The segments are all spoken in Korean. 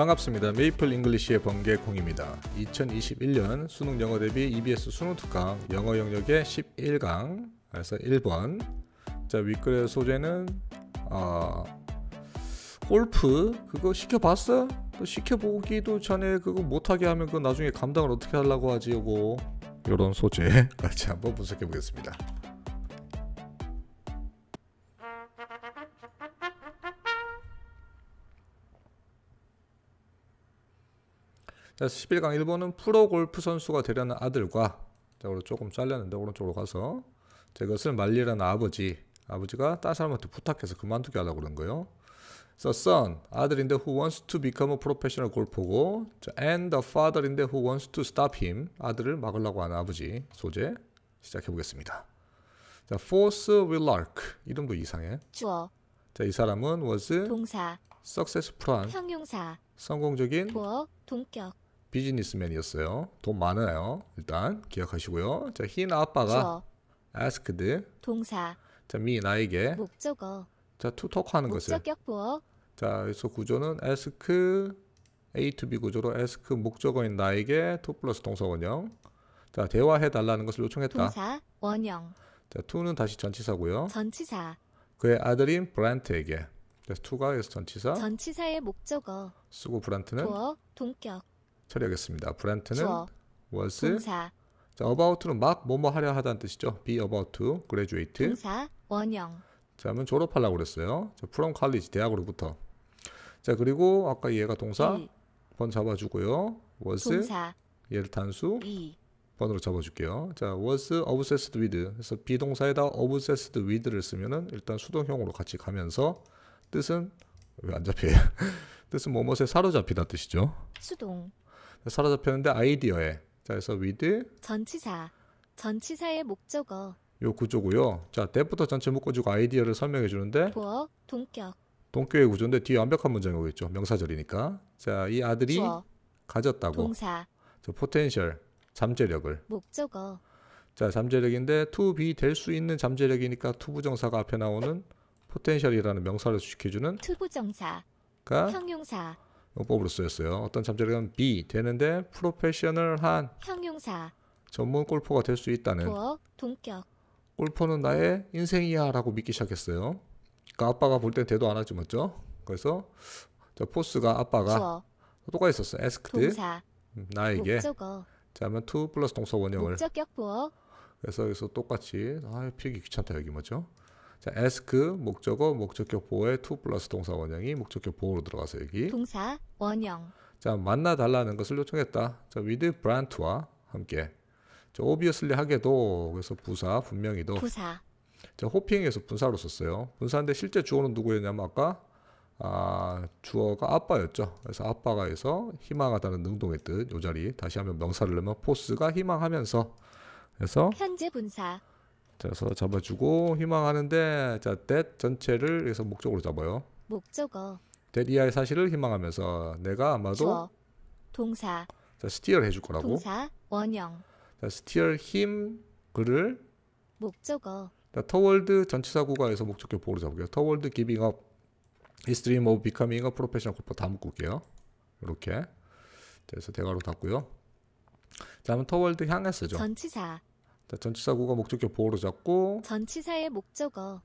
반갑습니다. 메이플 잉글리시의 번개콩입니다. 2021년 수능 영어 대비 EBS 수능 특강 영어 영역의 11강 그래서 1번 자 윗글의 소재는 어, 골프 그거 시켜봤어? 또 시켜보기도 전에 그거 못하게 하면 그 나중에 감당을 어떻게 하려고 하지 요거 요런 소재 같이 한번 분석해 보겠습니다. 11강 일본은 프로 골프 선수가 되려는 아들과 자으로 조금 잘렸는데 오른쪽으로 가서 저것을 말리라는 아버지 아버지가 딴 사람한테 부탁해서 그만두게 하려고 그런 거예요. So son, 아들인데 who wants to become a professional 골퍼고 and the father인데 who wants to stop him, 아들을 막으려고 하는 아버지 소재 시작해 보겠습니다. 자, Force Willark 이름도 이상해. 주어. 자, 이 사람은 was 동사. s u c c e s s f u l 형용사. 성공적인. 보어 동격. 비즈니스맨이었어요. 돈 많아요. 일단 기억하시고요. 자, 흰 아빠가 주어. asked 동사 자, 미 나에게 목적어 자, to talk 하는 것을 목적격 보어 자, 그래서 구조는 ask A to B 구조로 ask 목적어인 나에게 to 플러스 동사 원형 자, 대화해 달라는 것을 요청했다. 동사 원형 자, to는 다시 전치사고요. 전치사 그의 아들인 브란트에게 그 to가 여기서 전치사 전치사의 목적어 쓰고 브란트는 보어 동격 처리하겠습니다. 브랜트는 was 동사. 자, about는 막 뭐뭐 하려 하다는 뜻이죠. be about to graduate. 동사 원형. 자, 면 졸업하려고 그랬어요. 자, from college 대학으로부터. 자, 그리고 아까 얘가 동사 이. 번 잡아주고요. was 동사. 얘를 단수 이. 번으로 잡아줄게요. 자, was obsessed with. 그래서 비동사에다 obsessed with를 쓰면은 일단 수동형으로 같이 가면서 뜻은 왜안 잡혀요? 뜻은 뭐뭐에 사로잡히다 뜻이죠. 수동. 사로잡혔는데 아이디어에 자 그래서 with 전치사 전치사의 목적어 요 구조고요. 자 대부터 전체 묶어주고 아이디어를 설명해 주는데 보어 동격 동격의 구조인데 뒤에 완벽한 문장이 오겠죠. 명사절이니까 자이 아들이 주어, 가졌다고 동사 저 포텐셜 잠재력을 목적어 자 잠재력인데 to be 될 수 있는 잠재력이니까 to 부정사가 앞에 나오는 포텐셜이라는 명사를 수식해주는 to 부정사가 형용사 용법으로 쓰였어요. 어떤 잠재력은 b 되는데 프로페셔널한 형용사 전문 골퍼가 될 수 있다는 도어, 동격 골퍼는 나의 인생이야 라고 믿기 시작했어요. 그러니까 아빠가 볼땐 대도 안 하지 맞죠? 그래서 저 포스가 아빠가 주어, 똑같이 썼어요. 에스크트 동사, 음, 나에게 목적어, 자면 to 플러스 동서 원형을 목적격 보어 그래서 여기서 똑같이 아 필기 귀찮다 여기 뭐죠? 자, ask 목적어 목적격 보호에 to 플러스 동사 원형이 목적격 보호로 들어가서 여기 동사 원형. 자, 만나 달라는 것을 요청했다. 자, with brant와 함께. 자, obviously 하게도 그래서 부사 분명히도 부사. 자, 호핑에서 분사로 썼어요. 분사인데 실제 주어는 누구였냐면 아까 아, 주어가 아빠였죠. 그래서 아빠가 해서 희망하다는 능동의 뜻, 요 자리 다시 하면 명사를 넣으면 포스가 희망하면서 그래서 현재 분사 그래서 잡아주고 희망하는데 자 that 전체를 그래서 목적으로 잡아요. 목적어. that 이하의 사실을 희망하면서 내가 아마도 주어, 동사. 자 steer 해줄 거라고. 동사 원형. 자 steer him 그를 목적어. 자 toward 전치사 구가에서 목적격 보로 잡을게요. toward giving up his dream of becoming a professional 골퍼 다 묶을게요. 이렇게. 그래서 대괄호 닫고요. 자, 다음 toward 향해 쓰죠. 전치사 자, 네, 전치사구가 목적격 보호로 잡고 전치사의 목적어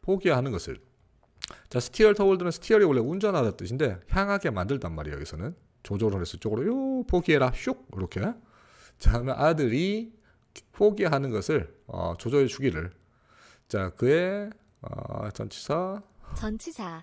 포기하는 것을 자스티어 터월드는 스티어이 원래 운전하다 뜻인데 향하게 만들단 말이에요 여기서는 조절을 해서 쪽으로 요 포기해라 슉 이렇게 자 그러면 아들이 포기하는 것을 어, 조절해 주기를 자 그의 어, 전치사 전치사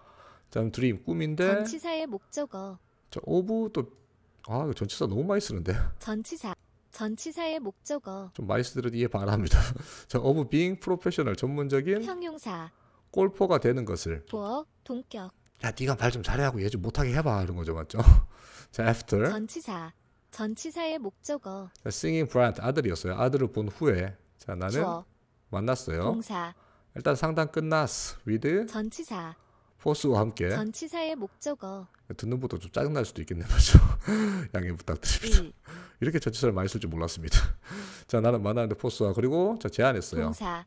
자 드림 꿈인데 전치사의 목적어 자 오브 또아 전치사 너무 많이 쓰는데 전치사 전치사의 목적어. 좀 마이스들은 이해 바랍니다. 저 of being professional 전문적인 형용사. 골퍼가 되는 것을. 보어 동격. 야 네가 말좀 잘해 하고 얘좀 못하게 해봐 이런 거죠 맞죠? 자 after. 전치사. 전치사의 목적어. 자, singing brat 아들이었어요. 아들을 본 후에 자 나는 주어. 만났어요. 동사. 일단 상담 끝났어. with 전치사. 포스와 함께 전치사의 목적어 듣는 것도좀 짜증날 수도 있겠네요. 맞죠? 양해 부탁드립니다. 일. 예. 이렇게 전치사를 많이 쓸 줄 몰랐습니다. 자, 나는 만나는데 포스와 그리고 자, 제안했어요. 동사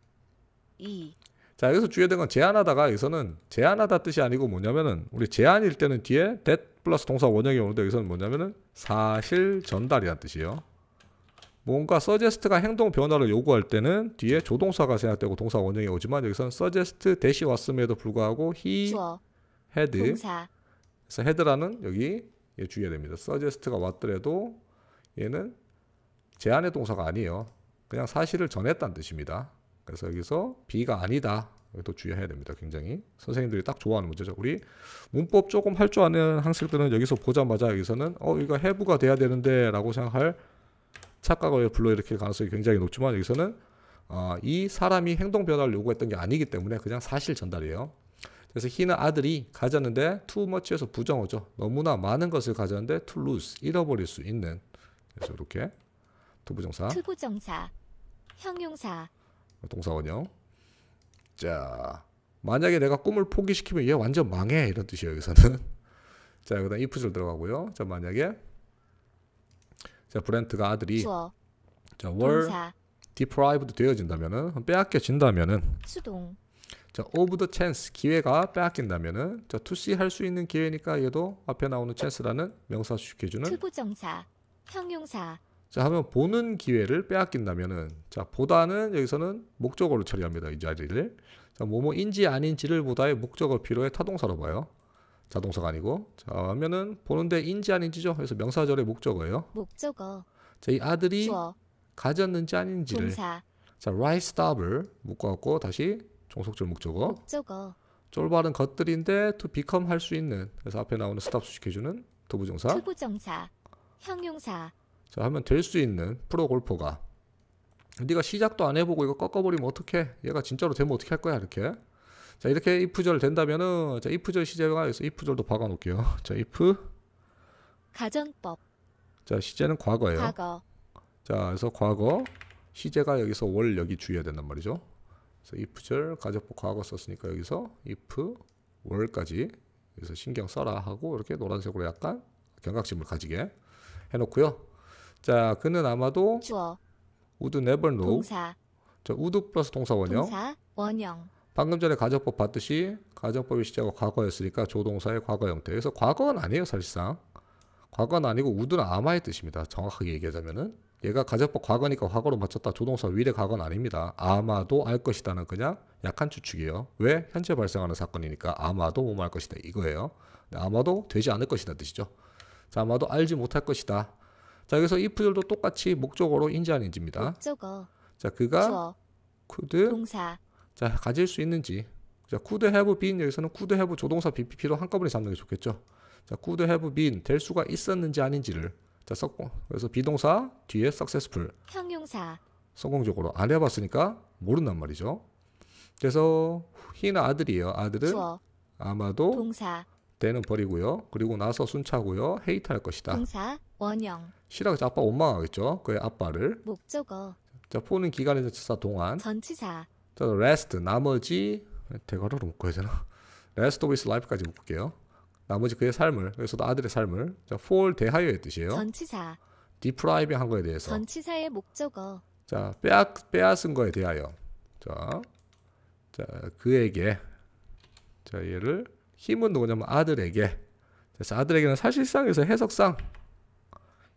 2. 자, 여기서 주의된 건 제안하다가 여기서는 제안하다 뜻이 아니고 뭐냐면은 우리 제안일 때는 뒤에 that 플러스 동사 원형이 오는데 여기서는 뭐냐면은 사실 전달이란 뜻이에요. 뭔가 서제스트가 행동 변화를 요구할 때는 뒤에 조동사가 생각되고 동사 원형이 오지만 여기선 서제스트 대시 왔음에도 불구하고 he 헤드 동사. 그래서 헤드라는 여기 얘 주의해야 됩니다. 서제스트가 왔더라도 얘는 제안의 동사가 아니에요. 그냥 사실을 전했다는 뜻입니다. 그래서 여기서 비가 아니다. 또 주의해야 됩니다. 굉장히 선생님들이 딱 좋아하는 문제죠. 우리 문법 조금 할 줄 아는 학생들은 여기서 보자마자 여기서는 어 이거 해부가 돼야 되는데라고 생각할 착각을 불러일으킬 가능성이 굉장히 높지만 여기서는 어, 이 사람이 행동 변화를 요구했던 게 아니기 때문에 그냥 사실 전달이에요. 그래서 희는 아들이 가졌는데 too much에서 부정어죠. 너무나 많은 것을 가졌는데 to lose 잃어버릴 수 있는 그래서 이렇게 투부정사 투부정사 형용사 동사원형 자 만약에 내가 꿈을 포기시키면 얘 완전 망해 이런 뜻이에요 여기서는 자 그다음 if절 들어가고요 자 만약에 자, 브렌트가 아들이 주어, 자, 월 deprived 되어진다면은 빼앗겨진다면은 수동 자, of the chance 기회가 빼앗긴다면은 자, to see 할수 있는 기회니까 얘도 앞에 나오는 chance라는 명사 수식해주는 투부정사 형용사 자, 하면 보는 기회를 빼앗긴다면은 자, 보다는 여기서는 목적어로 처리합니다. 이 자리를. 자, 뭐뭐인지 아닌지를 보다의 목적어 필요해 타동사로 봐요. 자동사가 아니고 자 하면은 보는데 인지 아닌지죠. 그래서 명사절의 목적어예요. 목적어. 자 이 아들이 주어. 가졌는지 아닌지를 동사. 자 rise stop을 묶어갖고 다시 종속절 목적어. 목적어. 쫄바른 것들인데 to become 할 수 있는 그래서 앞에 나오는 stop 수식해주는 도부정사. 투부정사. 형용사. 자 하면 될 수 있는 프로 골퍼가 네가 시작도 안 해보고 이거 꺾어버리면 어떡해? 얘가 진짜로 되면 어떻게 할 거야 이렇게. 자, 이렇게 if절 된다면은 자, if절 시제가 있어. if절도 박아 놓을게요. 자, if 가정법. 자, 시제는 과거예요. 과거. 자, 그래서 과거 시제가 여기서 월 여기 주의해야 된단 말이죠. 그래서 if절 가정법 과거 썼으니까 여기서 if 월까지 그래서 신경 써라 하고 이렇게 노란색으로 약간 경각심을 가지게 해 놓고요. 자, 그는 아마도 주어. would never know 동사. 자, would 플러스 동사 원형. 동사 원형. 방금 전에 가정법 봤듯이 가정법의 시제가 과거였으니까 조동사의 과거 형태. 그래서 과거는 아니에요, 사실상. 과거는 아니고 우드는 아마의 뜻입니다. 정확하게 얘기하자면은 얘가 가정법 과거니까 과거로 맞췄다. 조동사 위례 과거는 아닙니다. 아마도 알 것이다는 그냥 약한 추측이에요. 왜? 현재 발생하는 사건이니까 아마도 뭐말 것이다 이거예요. 아마도 되지 않을 것이다 뜻이죠. 자, 아마도 알지 못할 것이다. 자, 여기서 if들도 똑같이 목적어로 인지 아닌지입니다. 목적어. 자, 그가 주어, could 동사 자, 가질 수 있는지. 자, could have been 여기서는 could have 조동사 BPP로 한꺼번에 잡는 게 좋겠죠. 자, could have been 될 수가 있었는지 아닌지를 자, 썩 그래서 비동사 뒤에 successful 형용사 성공적으로 안 해봤으니까 모른단 말이죠. 그래서 희나 아들이에요. 아들은 주어. 아마도 동사 대는 버리고요. 그리고 나서 순차고요. 헤이트할 것이다. 동사 원형 싫어. 아빠 원망하겠죠. 그의 아빠를 목적어. 자, 포는 기간에서 치사 동안 전치사 자, rest 나머지 대괄호로 묶어야 되나? rest of his life까지 묶을게요. 나머지 그의 삶을 그래서 아들의 삶을 자, for 대하여의 뜻이에요. 전치사. d e p r i v i 한 거에 대해서. 전치사의 목적어. 자, 빼앗 빼앗은 거에 대하여. 자. 자, 그에게 자, 얘를 힘은 누구냐면 아들에게. 그 아들에게는 사실상에서 해석상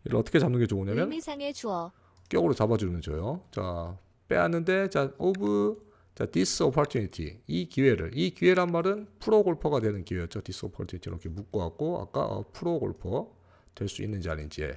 얘를 어떻게 잡는 게 좋으냐면 의미상의 주어. 격으로 잡아 주면 줘요. 자, 빼앗는데 자, of 자, this opportunity 이 기회를 이 기회란 말은 프로 골퍼가 되는 기회였죠. this opportunity 이렇게 묶어왔고 아까 어, 프로 골퍼 될 수 있는지 아닌지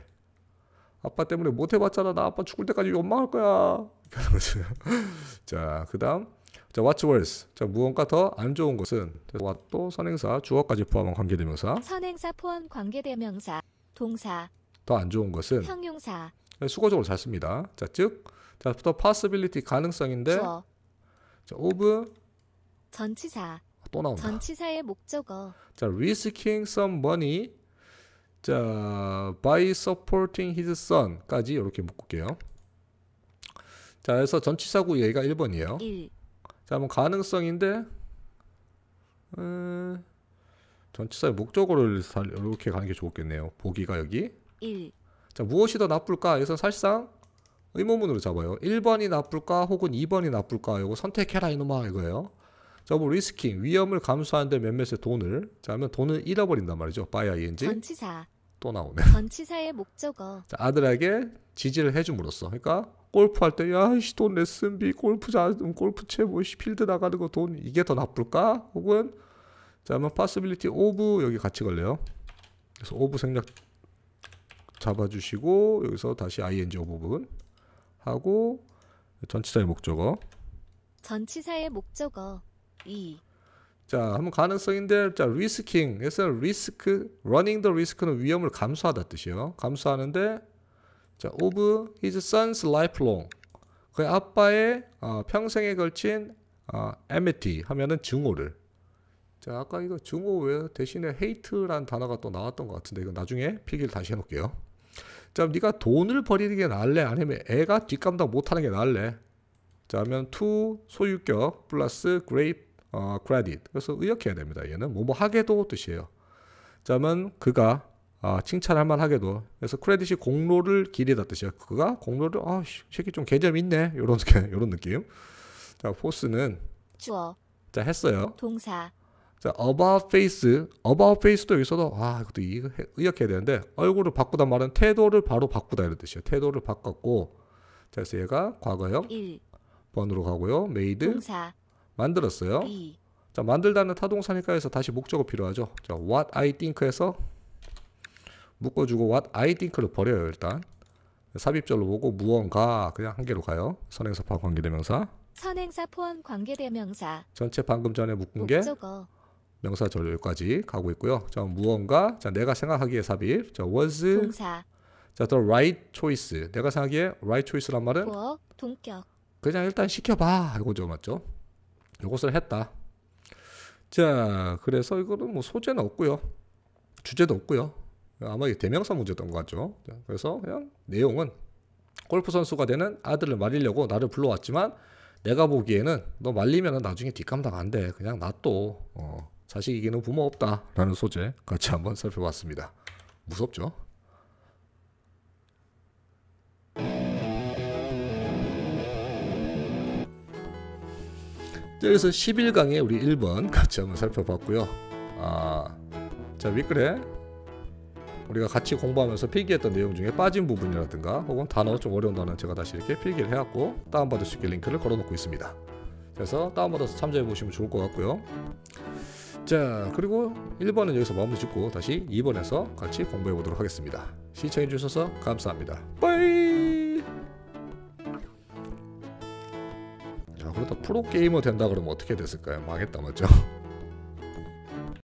아빠 때문에 못 해봤잖아. 나 아빠 죽을 때까지 욕망할 거야. 자, 그 다음. 자, what's worse. 자, 무언가 더 안 좋은 것은. w 또 선행사, 주어까지 포함한 관계대명사. 선행사 포함 관계대명사, 동사. 더 안 좋은 것은. 형용사. 네, 수거적으로 잘 씁니다. 자, 즉, 자, 더 possibility 가능성인데. 주어. 자, of 전치사 또 나온다. 전치사의 목적어. 자, risking some money 자, by supporting his son까지 이렇게 묶을게요. 자, 그래서 전치사구 얘가 1번이에요. 1. 자, 한번 가능성인데 음, 전치사의 목적어를 이렇게 가는 게 좋겠네요. 보기가 여기. 1. 자, 무엇이 더 나쁠까? 여기서 사실상 의문문으로 잡아요. 1번이 나쁠까 혹은 2번이 나쁠까 이거 선택해라 이놈아 이거예요. 저번 뭐 리스킹 위험을 감수하는데 몇몇의 돈을 자 하면 돈을 잃어버린단 말이죠. 바이 ing 전치사 또 나오네. 전치사의 목적어 자, 아들에게 지지를 해줌으로써 그러니까 골프할 때 야씨 돈 레슨비 골프자 골프채 뭐 필드 나가는 거 돈 이게 더 나쁠까 혹은 자 하면 파스빌리티 오브 여기 같이 걸려요. 그래서 오브 생략 잡아주시고 여기서 다시 ing 오브 어 부분 하고 전치사의 목적어. 전치사의 목적어 2. 자, 한번 가능성인데 자, 리스킹. 에서 리스크 r 닝더리스크는 위험을 감수하다 뜻이요. 에 감수하는데 자, of his son's life long. 그 아빠의 어, 평생에 걸친 어, amity 하면은 증오를. 자, 아까 이거 증오 왜 대신에 hate란 단어가 또 나왔던 것 같은데 이거 나중에 필기를 다시 해 놓을게요. 자, 네가 돈을 버리는 게나을래 아니면 애가 뒷감당 못하는 게나을래 자, 하면 to 소유격 플러스 great 어, credit. 그래서 의역해야 됩니다. 얘는 뭐뭐 하게도 뜻이에요. 자, 하면 그가 아, 칭찬할 만하게도. 그래서 크레딧이 공로를 기리다 뜻이야. 그가 공로를 아, 새끼 좀 개념 있네. 요런 요런 느낌. 자, 포스는 주어. 자, 했어요. 동사. 자, about face, about face도 여기서도 아 이것도 이렇게 해야 되는데 얼굴을 바꾸다 말은 태도를 바로 바꾸다 이런 뜻이에요. 태도를 바꿨고 자, 그래서 얘가 과거형 1. 번으로 가고요. made 동사. 만들었어요. 2. 자, 만들다는 타동사니까 해서 다시 목적어 필요하죠. 자, what I think에서 묶어주고 what I think를 버려요 일단. 삽입절로 보고 무언가 그냥 한 개로 가요. 선행사 포함 관계대명사. 선행사 포함 관계대명사. 전체 방금 전에 묶은 목적어. 게 명사절까지 가고 있고요. 자, 무언가, 자, 내가 생각하기에 삽입, 자, was, 동사. 자, the right choice. 내가 생각하기에 right choice란 말은 뭐, 동격. 그냥 일단 시켜봐. 이거죠, 맞죠? 요것을 했다. 자, 그래서 이거는 뭐 소재는 없고요. 주제도 없고요. 아마 이 대명사 문제였던 것 같죠. 자, 그래서 그냥 내용은 골프 선수가 되는 아들을 말리려고 나를 불러왔지만 내가 보기에는 너말리면 나중에 뒷감당 안 돼. 그냥 놔둬. 어. 자식 이기는 부모 없다라는 소재 같이 한번 살펴봤습니다. 무섭죠? 그래서 11강에 우리 1번 같이 한번 살펴봤고요. 아, 자 윗글에 우리가 같이 공부하면서 필기했던 내용 중에 빠진 부분이라든가 혹은 단어 좀 어려운 단어 제가 다시 이렇게 필기를 해왔고 다운받을 수 있게 링크를 걸어놓고 있습니다. 그래서 다운받아서 참조해 보시면 좋을 것 같고요. 자 그리고 1번은 여기서 마무리 짓고 다시 2번에서 같이 공부해 보도록 하겠습니다. 시청해 주셔서 감사합니다. 빠이 자 그렇다 프로게이머 된다 그러면 어떻게 됐을까요? 망했다 맞죠?